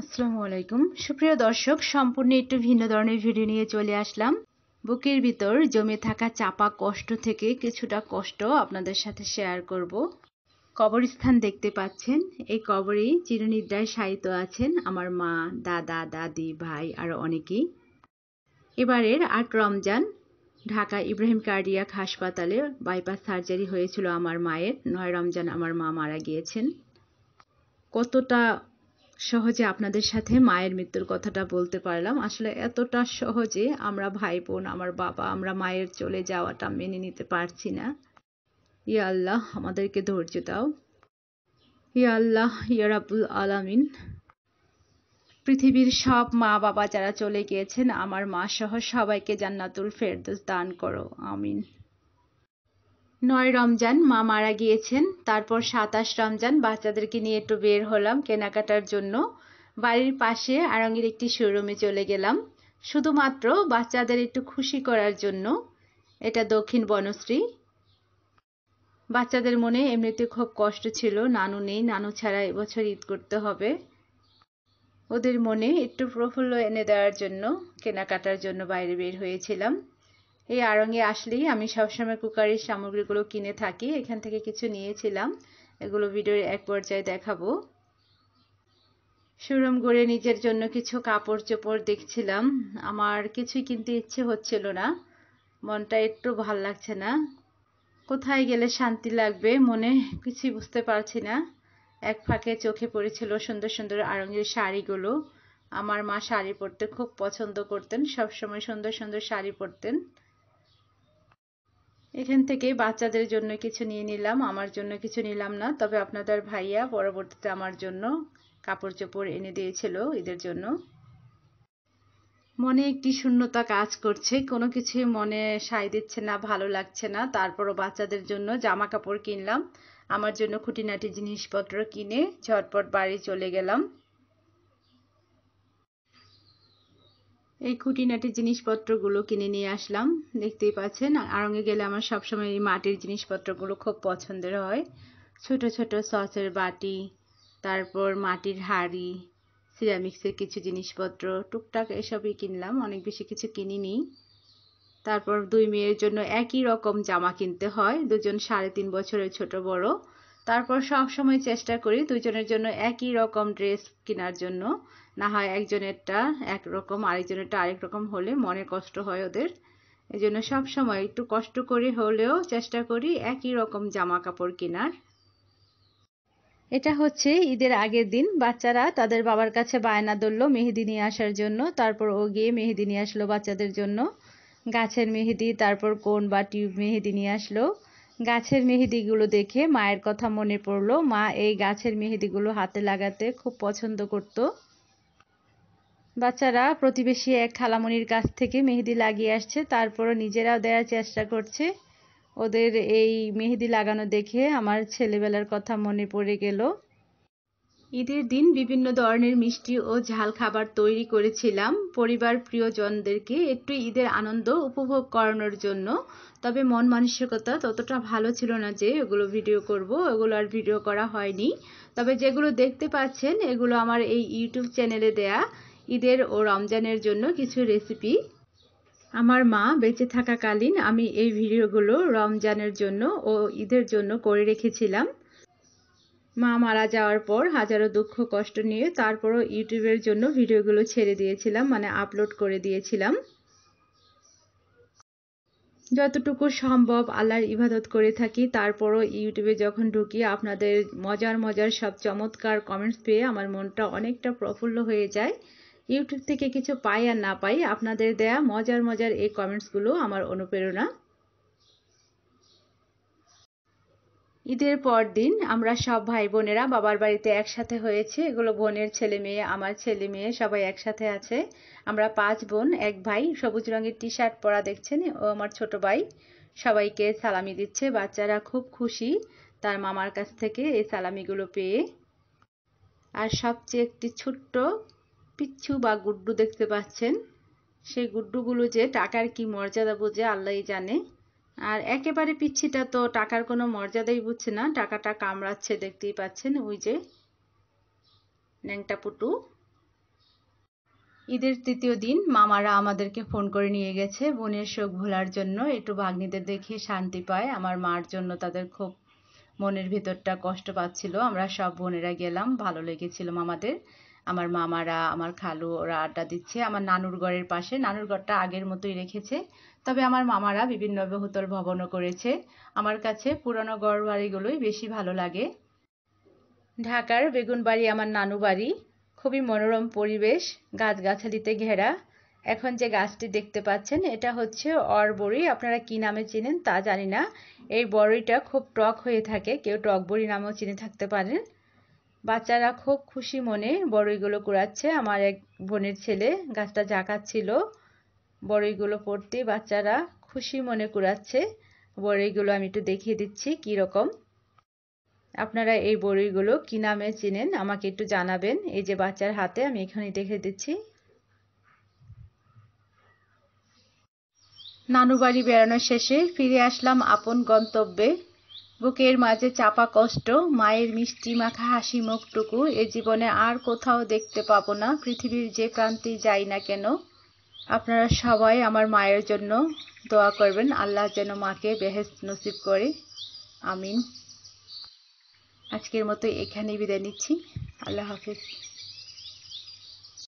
আসসালামু আলাইকুম সুপ্রিয় দর্শক সম্পূর্ণ একটু ভিন্ন ধরনের ভিডিও নিয়ে চলে আসলাম বুকের ভিতর জমে থাকা চাপা কষ্ট থেকে কিছুটা কষ্ট আপনাদের সাথে শেয়ার করব কবরস্থান দেখতে পাচ্ছেন এই কবরে চিরনিদ্রায় শায়িত আছেন আমার মা দাদা দাদি ভাই আরও অনেকেই এবারের আট রমজান ঢাকা ইব্রাহিম কার্ডিয়াক হাসপাতালে বাইপাস সার্জারি হয়েছিল আমার মায়ের নয় রমজান আমার মা মারা গিয়েছেন কতটা সহজে আপনাদের সাথে মায়ের মৃত্যুর কথাটা বলতে পারলাম আসলে এতটা সহজে আমরা ভাই বোন আমার বাবা আমরা মায়ের চলে যাওয়াটা মেনে নিতে পারছি না ইয়া আল্লাহ আমাদেরকে ধৈর্য দাও ইয়া আল্লাহ ইয়ারাবুল আলামিন পৃথিবীর সব মা বাবা যারা চলে গিয়েছেন আমার মা সহ সবাইকে জান্নাতুল ফেরদোস দান করো আমিন নয় রমজান মা মারা গিয়েছেন তারপর সাতাশ রমজান বাচ্চাদেরকে নিয়ে একটু বের হলাম কেনাকাটার জন্য বাড়ির পাশে আরঙ্গের একটি শোরুমে চলে গেলাম শুধুমাত্র বাচ্চাদের একটু খুশি করার জন্য এটা দক্ষিণ বনশ্রী বাচ্চাদের মনে এমনিতে খুব কষ্ট ছিল নানু নেই নানু ছাড়া এবছর ঈদ করতে হবে ওদের মনে একটু প্রফুল্ল এনে দেওয়ার জন্য কেনাকাটার জন্য বাইরে বের হয়েছিলাম এই আড়ঙে আসলেই আমি সবসময় কুকারের সামগ্রীগুলো কিনে থাকি এখান থেকে কিছু নিয়েছিলাম এগুলো ভিডিওর এক পর্যায়ে দেখাবো শোরুম গড়ে নিজের জন্য কিছু কাপড় চোপড় দেখছিলাম আমার কিছুই কিনতে ইচ্ছে হচ্ছিল না মনটা একটু ভাল লাগছে না কোথায় গেলে শান্তি লাগবে মনে কিছুই বুঝতে পারছি না এক ফাঁকে চোখে পড়েছিল সুন্দর সুন্দর আরঙের শাড়িগুলো আমার মা শাড়ি পরতে খুব পছন্দ করতেন সবসময় সুন্দর সুন্দর শাড়ি পরতেন এখান থেকে বাচ্চাদের জন্য কিছু নিয়ে নিলাম আমার জন্য কিছু নিলাম না তবে আপনাদের ভাইয়া পরবর্তীতে আমার জন্য কাপড় চোপড় এনে দিয়েছিল ঈদের জন্য মনে একটি শূন্যতা কাজ করছে কোনো কিছুই মনে সাই দিচ্ছে না ভালো লাগছে না তারপরও বাচ্চাদের জন্য জামা কাপড় কিনলাম আমার জন্য খুঁটিনাটি জিনিসপত্র কিনে ঝটপট বাড়ি চলে গেলাম এই খুঁটিনাটি জিনিসপত্রগুলো কিনে নিয়ে আসলাম দেখতেই পাচ্ছেন আরঙ্গে গেলে আমার সবসময় এই মাটির জিনিসপত্রগুলো খুব পছন্দের হয় ছোট ছোট সসের বাটি তারপর মাটির হাড়ি সিরামিক্সের কিছু জিনিসপত্র টুকটাক এসবই কিনলাম অনেক বেশি কিছু কিনিনি তারপর দুই মেয়ের জন্য একই রকম জামা কিনতে হয় দুজন সাড়ে তিন বছরের ছোট বড় তারপর সব সময় চেষ্টা করি দুজনের জন্য একই রকম ড্রেস কেনার জন্য না হয় একজনেরটা একরকম আরেকজনেরটা আরেক রকম হলে মনে কষ্ট হয় ওদের এই জন্য সময় একটু কষ্ট করে হলেও চেষ্টা করি একই রকম জামা কাপড় কেনার এটা হচ্ছে ঈদের আগের দিন বাচ্চারা তাদের বাবার কাছে বায়না ধরলো মেহেদি নিয়ে আসার জন্য তারপর ও গিয়ে মেহেদি নিয়ে আসলো বাচ্চাদের জন্য গাছের মেহেদি তারপর কোন বা টিউব মেহেদি নিয়ে আসলো গাছের মেহেদিগুলো দেখে মায়ের কথা মনে পড়লো মা এই গাছের মেহেদিগুলো হাতে লাগাতে খুব পছন্দ করত বাচ্চারা প্রতিবেশী এক খালামণির কাছ থেকে মেহেদি লাগিয়ে আসছে তারপরও নিজেরাও দেওয়ার চেষ্টা করছে ওদের এই মেহেদি লাগানো দেখে আমার ছেলেবেলার কথা মনে পড়ে গেল ঈদের দিন বিভিন্ন ধরনের মিষ্টি ও ঝাল খাবার তৈরি করেছিলাম পরিবার প্রিয়জনদেরকে একটু ঈদের আনন্দ উপভোগ করানোর জন্য তবে মন মানসিকতা ততটা ভালো ছিল না যে এগুলো ভিডিও করব এগুলো আর ভিডিও করা হয়নি তবে যেগুলো দেখতে পাচ্ছেন এগুলো আমার এই ইউটিউব চ্যানেলে দেয়া ঈদের ও রমজানের জন্য কিছু রেসিপি আমার মা বেঁচে থাকাকালীন আমি এই ভিডিওগুলো রমজানের জন্য ও ঈদের জন্য করে রেখেছিলাম মা মারা যাওয়ার পর হাজারো দুঃখ কষ্ট নিয়ে তারপরও ইউটিউবের জন্য ভিডিওগুলো ছেড়ে দিয়েছিলাম মানে আপলোড করে দিয়েছিলাম যতটুকু সম্ভব আল্লাহর ইবাদত করে থাকি তারপরও ইউটিউবে যখন ঢুকি আপনাদের মজার মজার সব চমৎকার কমেন্টস পেয়ে আমার মনটা অনেকটা প্রফুল্ল হয়ে যায় ইউটিউব থেকে কিছু পাই আর না পাই আপনাদের দেয়া মজার মজার এই কমেন্টসগুলো আমার অনুপ্রেরণা ঈদের পর দিন আমরা সব ভাই বোনেরা বাবার বাড়িতে একসাথে হয়েছে এগুলো বোনের ছেলে মেয়ে আমার ছেলে মেয়ে সবাই একসাথে আছে আমরা পাঁচ বোন এক ভাই সবুজ রঙের টি শার্ট পরা দেখছেন ও আমার ছোট ভাই সবাইকে সালামি দিচ্ছে বাচ্চারা খুব খুশি তার মামার কাছ থেকে এই সালামিগুলো পেয়ে আর সবচেয়ে একটি ছোট্ট পিচ্ছু বা গুড্ডু দেখতে পাচ্ছেন সেই গুড্ডুগুলো যে টাকার কি মর্যাদা বোঝে আল্লাহই জানে আর একেবারে পিচ্ছিটা তো টাকার কোনো মর্যাদাই বুঝছে না টাকাটা কামড়াচ্ছে দেখতেই পাচ্ছেন ওই যে ন্যাংটা পুটু ঈদের তৃতীয় দিন মামারা আমাদেরকে ফোন করে নিয়ে গেছে বোনের শোক ভোলার জন্য একটু ভাগ্নিদের দেখে শান্তি পায় আমার মার জন্য তাদের খুব মনের ভিতরটা কষ্ট পাচ্ছিল আমরা সব বোনেরা গেলাম ভালো লেগেছিল মামাদের আমার মামারা আমার খালু ওরা আড্ডা দিচ্ছে আমার নানুর ঘরের পাশে নানুর ঘরটা আগের মতোই রেখেছে তবে আমার মামারা বিভিন্ন বহুতল ভবনও করেছে আমার কাছে পুরনো ঘর বাড়িগুলোই বেশি ভালো লাগে ঢাকার বেগুনবাড়ি আমার নানু বাড়ি খুবই মনোরম পরিবেশ গাছগাছালিতে ঘেরা এখন যে গাছটি দেখতে পাচ্ছেন এটা হচ্ছে অরবড়ি আপনারা কি নামে চিনেন তা জানি না এই বড়িটা খুব টক হয়ে থাকে কেউ টক বড়ি নামেও চিনে থাকতে পারেন বাচ্চারা খুব খুশি মনে বড়ইগুলো কুড়াচ্ছে আমার এক বোনের ছেলে গাছটা ঝাঁকাচ্ছিল বড়ইগুলো পড়তে বাচ্চারা খুশি মনে কুড়াচ্ছে বড়ইগুলো আমি একটু দেখিয়ে দিচ্ছি কি রকম আপনারা এই বড়ইগুলো কি নামে চিনেন আমাকে একটু জানাবেন এই যে বাচ্চার হাতে আমি এখানে দেখে দিচ্ছি নানু বাড়ি বেড়ানোর শেষে ফিরে আসলাম আপন গন্তব্যে বুকের মাঝে চাপা কষ্ট মায়ের মিষ্টি মাখা হাসি মুখটুকু এ জীবনে আর কোথাও দেখতে পাবো না পৃথিবীর যে প্রান্তে যাই না কেন আপনারা সবাই আমার মায়ের জন্য দোয়া করবেন আল্লাহ যেন মাকে বেহেস নসিব করে আমিন আজকের মতো এখানেই বিদায় নিচ্ছি আল্লাহ হাফিজ